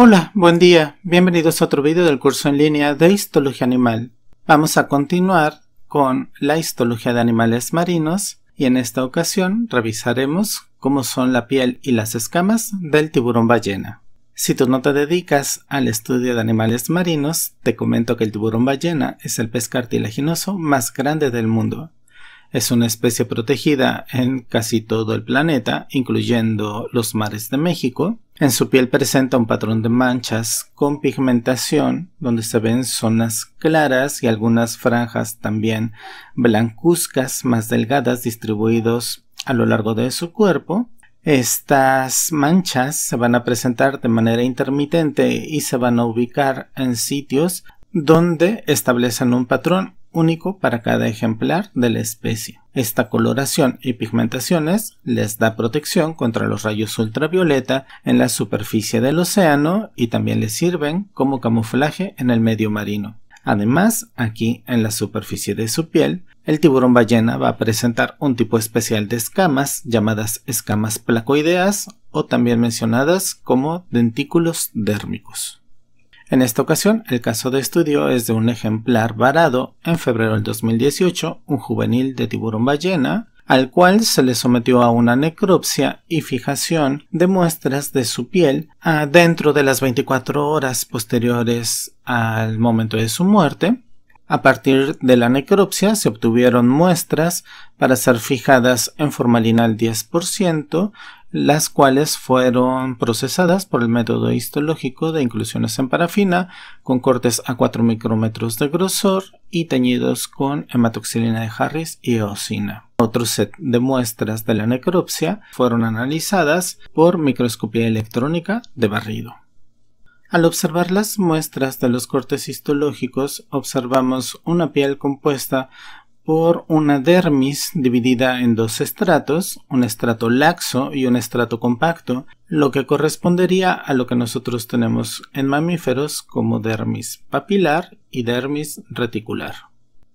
Hola, buen día. Bienvenidos a otro video del curso en línea de histología animal. Vamos a continuar con la histología de animales marinos y en esta ocasión revisaremos cómo son la piel y las escamas del tiburón ballena. Si tú no te dedicas al estudio de animales marinos, te comento que el tiburón ballena es el pez cartilaginoso más grande del mundo. Es una especie protegida en casi todo el planeta, incluyendo los mares de México. En su piel presenta un patrón de manchas con pigmentación, donde se ven zonas claras y algunas franjas también blancuzcas más delgadas distribuidos a lo largo de su cuerpo. Estas manchas se van a presentar de manera intermitente y se van a ubicar en sitios donde establecen un patrón único para cada ejemplar de la especie. Esta coloración y pigmentaciones les da protección contra los rayos ultravioleta en la superficie del océano y también les sirven como camuflaje en el medio marino. Además, aquí en la superficie de su piel, el tiburón ballena va a presentar un tipo especial de escamas llamadas escamas placoideas o también mencionadas como dentículos dérmicos. En esta ocasión, el caso de estudio es de un ejemplar varado en febrero del 2018, un juvenil de tiburón ballena, al cual se le sometió a una necropsia y fijación de muestras de su piel ah, dentro de las 24 horas posteriores al momento de su muerte. A partir de la necropsia se obtuvieron muestras para ser fijadas en formalina al 10%, las cuales fueron procesadas por el método histológico de inclusiones en parafina, con cortes a 4 micrómetros de grosor y teñidos con hematoxilina de Harris y eosina. Otro set de muestras de la necropsia fueron analizadas por microscopía electrónica de barrido. Al observar las muestras de los cortes histológicos, observamos una piel compuesta por una dermis dividida en dos estratos, un estrato laxo y un estrato compacto, lo que correspondería a lo que nosotros tenemos en mamíferos como dermis papilar y dermis reticular.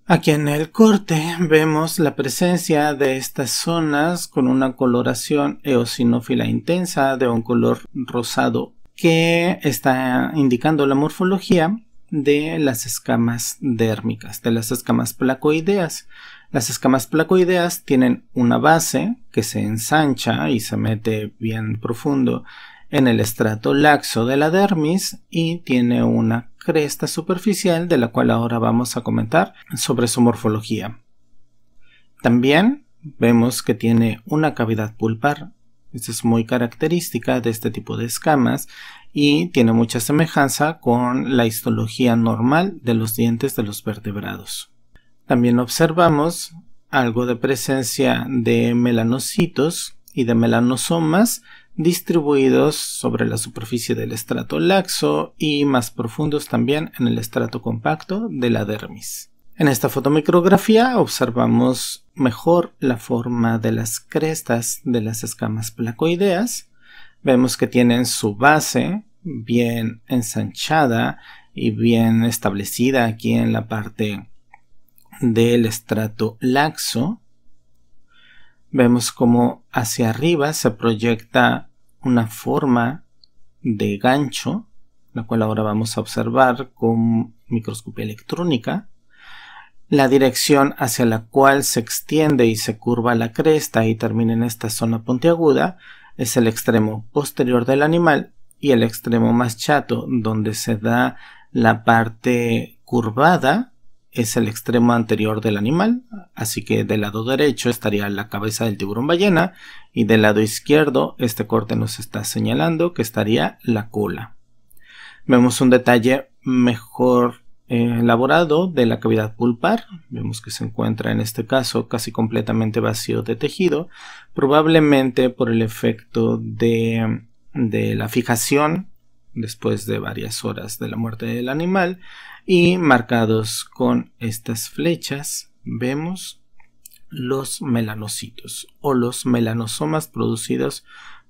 Aquí en el corte vemos la presencia de estas zonas con una coloración eosinófila intensa de un color rosado que está indicando la morfología de las escamas dérmicas, de las escamas placoideas. Las escamas placoideas tienen una base que se ensancha y se mete bien profundo en el estrato laxo de la dermis y tiene una cresta superficial de la cual ahora vamos a comentar sobre su morfología. También vemos que tiene una cavidad pulpar esta es muy característica de este tipo de escamas y tiene mucha semejanza con la histología normal de los dientes de los vertebrados. También observamos algo de presencia de melanocitos y de melanosomas distribuidos sobre la superficie del estrato laxo y más profundos también en el estrato compacto de la dermis. En esta fotomicrografía observamos mejor la forma de las crestas de las escamas placoideas. Vemos que tienen su base bien ensanchada y bien establecida aquí en la parte del estrato laxo. Vemos como hacia arriba se proyecta una forma de gancho, la cual ahora vamos a observar con microscopía electrónica la dirección hacia la cual se extiende y se curva la cresta y termina en esta zona puntiaguda es el extremo posterior del animal y el extremo más chato donde se da la parte curvada es el extremo anterior del animal, así que del lado derecho estaría la cabeza del tiburón ballena y del lado izquierdo este corte nos está señalando que estaría la cola. Vemos un detalle mejor eh, elaborado de la cavidad pulpar. Vemos que se encuentra en este caso casi completamente vacío de tejido, probablemente por el efecto de, de la fijación después de varias horas de la muerte del animal y marcados con estas flechas vemos los melanocitos o los melanosomas producidos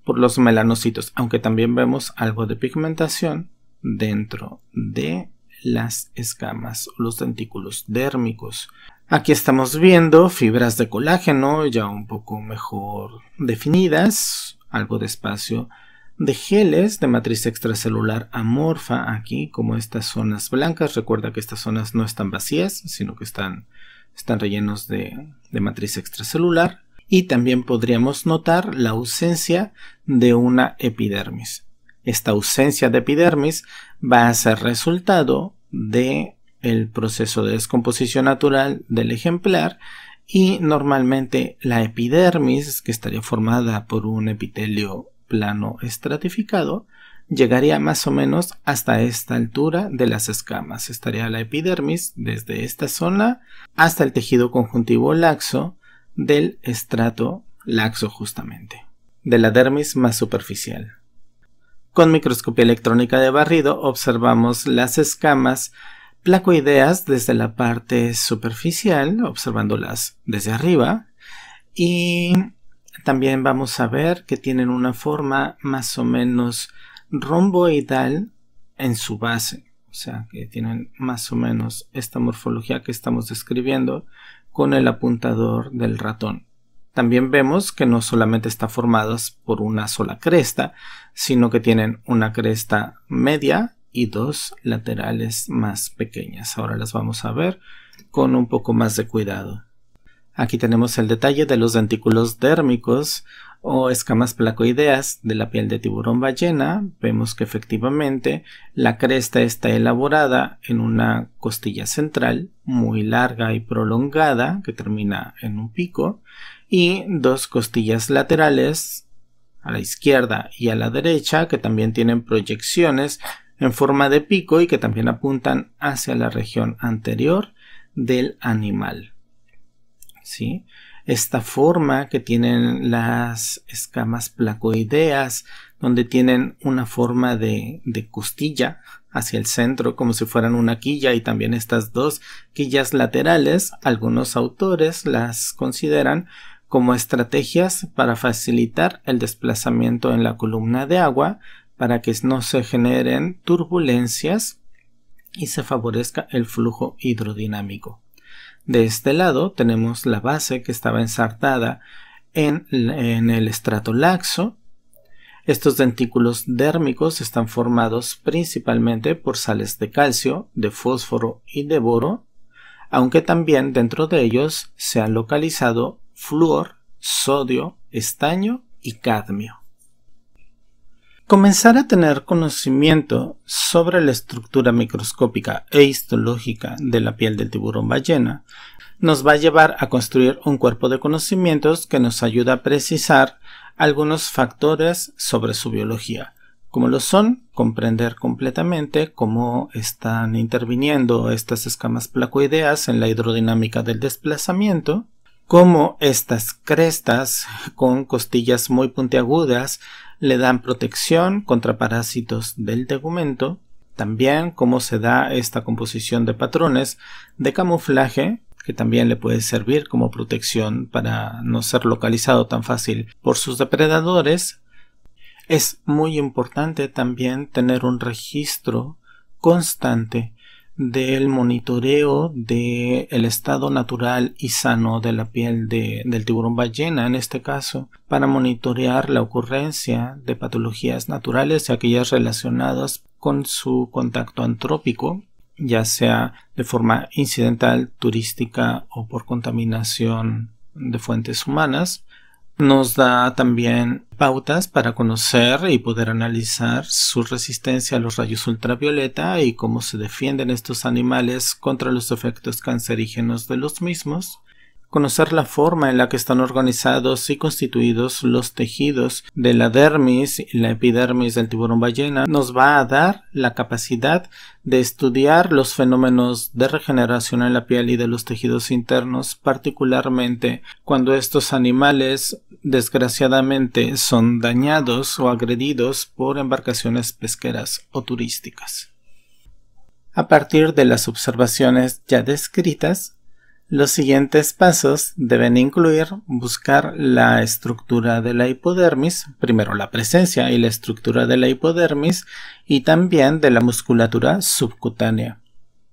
por los melanocitos, aunque también vemos algo de pigmentación dentro de las escamas o los dentículos dérmicos. Aquí estamos viendo fibras de colágeno ya un poco mejor definidas, algo de espacio de geles de matriz extracelular amorfa aquí, como estas zonas blancas. Recuerda que estas zonas no están vacías, sino que están, están rellenos de, de matriz extracelular. Y también podríamos notar la ausencia de una epidermis. Esta ausencia de epidermis va a ser resultado de el proceso de descomposición natural del ejemplar y normalmente la epidermis, que estaría formada por un epitelio plano estratificado, llegaría más o menos hasta esta altura de las escamas. Estaría la epidermis desde esta zona hasta el tejido conjuntivo laxo del estrato laxo justamente, de la dermis más superficial. Con microscopía electrónica de barrido observamos las escamas placoideas desde la parte superficial, observándolas desde arriba, y también vamos a ver que tienen una forma más o menos romboidal en su base, o sea que tienen más o menos esta morfología que estamos describiendo con el apuntador del ratón. También vemos que no solamente está formados por una sola cresta, sino que tienen una cresta media y dos laterales más pequeñas. Ahora las vamos a ver con un poco más de cuidado. Aquí tenemos el detalle de los dentículos dérmicos o escamas placoideas de la piel de tiburón ballena. Vemos que efectivamente la cresta está elaborada en una costilla central muy larga y prolongada que termina en un pico y dos costillas laterales a la izquierda y a la derecha que también tienen proyecciones en forma de pico y que también apuntan hacia la región anterior del animal. ¿Sí? Esta forma que tienen las escamas placoideas, donde tienen una forma de, de costilla hacia el centro como si fueran una quilla y también estas dos quillas laterales, algunos autores las consideran como estrategias para facilitar el desplazamiento en la columna de agua para que no se generen turbulencias y se favorezca el flujo hidrodinámico. De este lado tenemos la base que estaba ensartada en, el estrato laxo. Estos dentículos dérmicos están formados principalmente por sales de calcio, de fósforo y de boro, aunque también dentro de ellos se han localizado flúor, sodio, estaño y cadmio. Comenzar a tener conocimiento sobre la estructura microscópica e histológica de la piel del tiburón ballena nos va a llevar a construir un cuerpo de conocimientos que nos ayuda a precisar algunos factores sobre su biología, como lo son comprender completamente cómo están interviniendo estas escamas placoideas en la hidrodinámica del desplazamiento, cómo estas crestas con costillas muy puntiagudas le dan protección contra parásitos del tegumento, también cómo se da esta composición de patrones de camuflaje que también le puede servir como protección para no ser localizado tan fácil por sus depredadores. Es muy importante también tener un registro constante del monitoreo del estado natural y sano de la piel del tiburón ballena, en este caso, para monitorear la ocurrencia de patologías naturales y aquellas relacionadas con su contacto antrópico, ya sea de forma incidental, turística o por contaminación de fuentes humanas nos da también pautas para conocer y poder analizar su resistencia a los rayos ultravioleta y cómo se defienden estos animales contra los efectos cancerígenos de los mismos conocer la forma en la que están organizados y constituidos los tejidos de la dermis y la epidermis del tiburón ballena nos va a dar la capacidad de estudiar los fenómenos de regeneración en la piel y de los tejidos internos, particularmente cuando estos animales desgraciadamente son dañados o agredidos por embarcaciones pesqueras o turísticas. A partir de las observaciones ya descritas, los siguientes pasos deben incluir buscar la estructura de la hipodermis, primero la presencia y la estructura de la hipodermis y también de la musculatura subcutánea.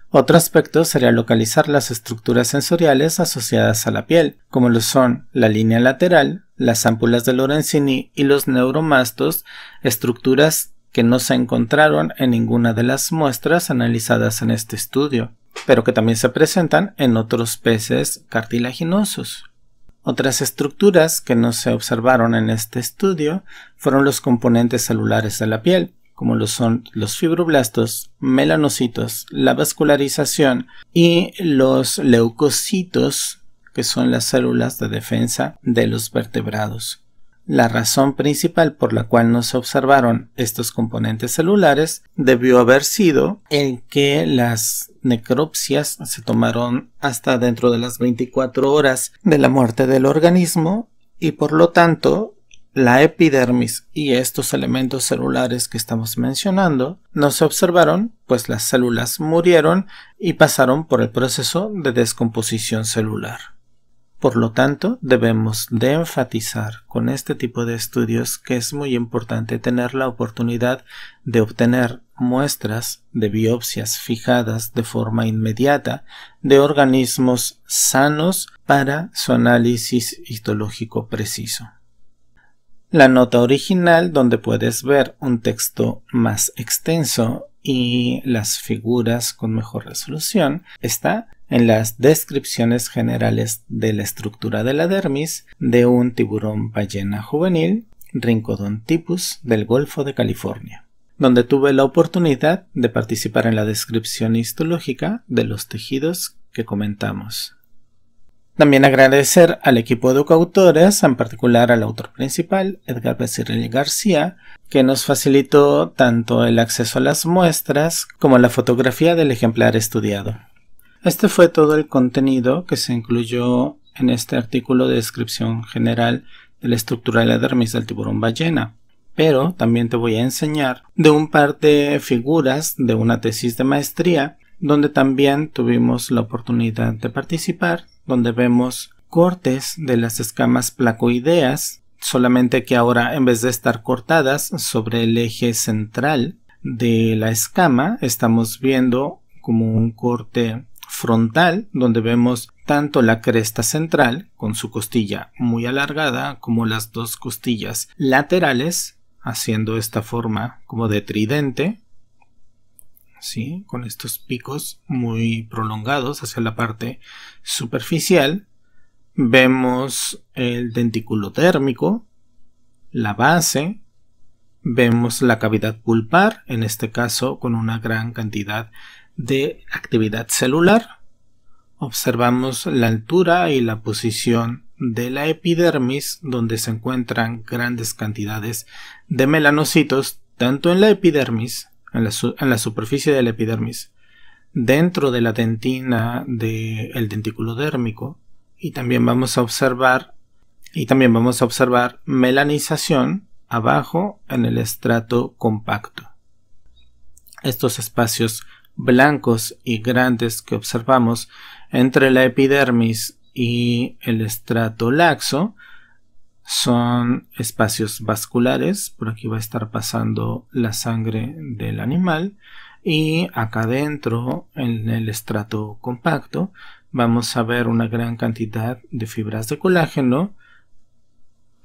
Otro aspecto sería localizar las estructuras sensoriales asociadas a la piel, como lo son la línea lateral, las ámpulas de Lorenzini y los neuromastos, estructuras que no se encontraron en ninguna de las muestras analizadas en este estudio pero que también se presentan en otros peces cartilaginosos. Otras estructuras que no se observaron en este estudio fueron los componentes celulares de la piel, como lo son los fibroblastos, melanocitos, la vascularización y los leucocitos, que son las células de defensa de los vertebrados. La razón principal por la cual no se observaron estos componentes celulares debió haber sido el que las necropsias se tomaron hasta dentro de las 24 horas de la muerte del organismo y por lo tanto la epidermis y estos elementos celulares que estamos mencionando no se observaron, pues las células murieron y pasaron por el proceso de descomposición celular. Por lo tanto, debemos de enfatizar con este tipo de estudios que es muy importante tener la oportunidad de obtener muestras de biopsias fijadas de forma inmediata de organismos sanos para su análisis histológico preciso. La nota original donde puedes ver un texto más extenso y las figuras con mejor resolución está en las descripciones generales de la estructura de la dermis de un tiburón ballena juvenil, Rincodontipus del Golfo de California, donde tuve la oportunidad de participar en la descripción histológica de los tejidos que comentamos. También agradecer al equipo de coautores, en particular al autor principal, Edgar Becerril García, que nos facilitó tanto el acceso a las muestras como la fotografía del ejemplar estudiado. Este fue todo el contenido que se incluyó en este artículo de descripción general de la estructura de la dermis del tiburón ballena, pero también te voy a enseñar de un par de figuras de una tesis de maestría donde también tuvimos la oportunidad de participar, donde vemos cortes de las escamas placoideas, solamente que ahora en vez de estar cortadas sobre el eje central de la escama, estamos viendo como un corte frontal, donde vemos tanto la cresta central, con su costilla muy alargada, como las dos costillas laterales, haciendo esta forma como de tridente, con estos picos muy prolongados hacia la parte superficial. Vemos el dentículo térmico, la base, vemos la cavidad pulpar, en este caso con una gran cantidad de actividad celular. Observamos la altura y la posición de la epidermis donde se encuentran grandes cantidades de melanocitos tanto en la epidermis, en la, superficie de la epidermis, dentro de la dentina del dentículo dérmico y también vamos a observar y también vamos a observar melanización abajo en el estrato compacto. Estos espacios blancos y grandes que observamos entre la epidermis y el estrato laxo son espacios vasculares, por aquí va a estar pasando la sangre del animal y acá dentro en el estrato compacto vamos a ver una gran cantidad de fibras de colágeno,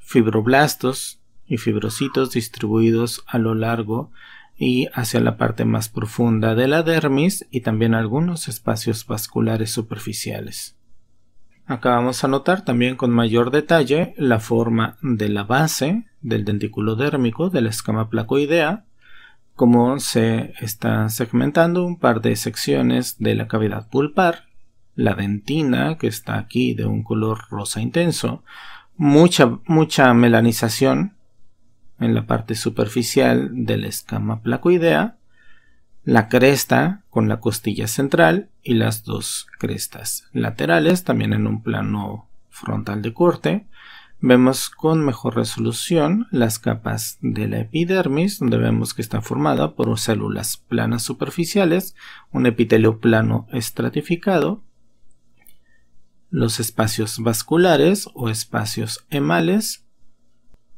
fibroblastos y fibrocitos distribuidos a lo largo y hacia la parte más profunda de la dermis y también algunos espacios vasculares superficiales. Acá vamos a notar también con mayor detalle la forma de la base del dentículo dérmico de la escama placoidea, cómo se está segmentando un par de secciones de la cavidad pulpar, la dentina que está aquí de un color rosa intenso, mucha, mucha melanización en la parte superficial de la escama placoidea, la cresta con la costilla central y las dos crestas laterales, también en un plano frontal de corte. Vemos con mejor resolución las capas de la epidermis, donde vemos que está formada por células planas superficiales, un epitelio plano estratificado, los espacios vasculares o espacios hemales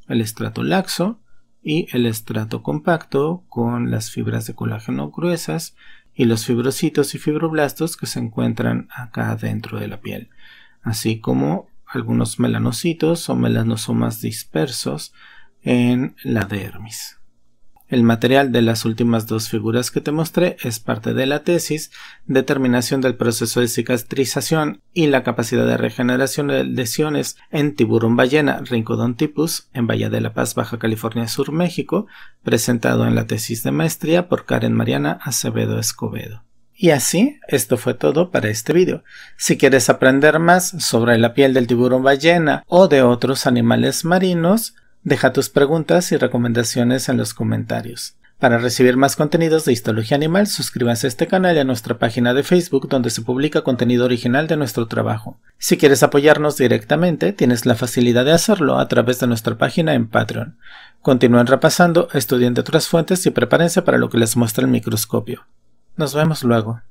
el estrato laxo y el estrato compacto con las fibras de colágeno gruesas y los fibrocitos y fibroblastos que se encuentran acá dentro de la piel, así como algunos melanocitos o melanosomas dispersos en la dermis. El material de las últimas dos figuras que te mostré es parte de la tesis, determinación del proceso de cicatrización y la capacidad de regeneración de lesiones en tiburón ballena Rincodontipus en Bahía de la Paz, Baja California Sur, México, presentado en la tesis de maestría por Karen Mariana Acevedo Escobedo. Y así, esto fue todo para este video. Si quieres aprender más sobre la piel del tiburón ballena o de otros animales marinos, Deja tus preguntas y recomendaciones en los comentarios. Para recibir más contenidos de Histología Animal, suscríbase a este canal y a nuestra página de Facebook donde se publica contenido original de nuestro trabajo. Si quieres apoyarnos directamente, tienes la facilidad de hacerlo a través de nuestra página en Patreon. Continúen repasando, estudien de otras fuentes y prepárense para lo que les muestra el microscopio. Nos vemos luego.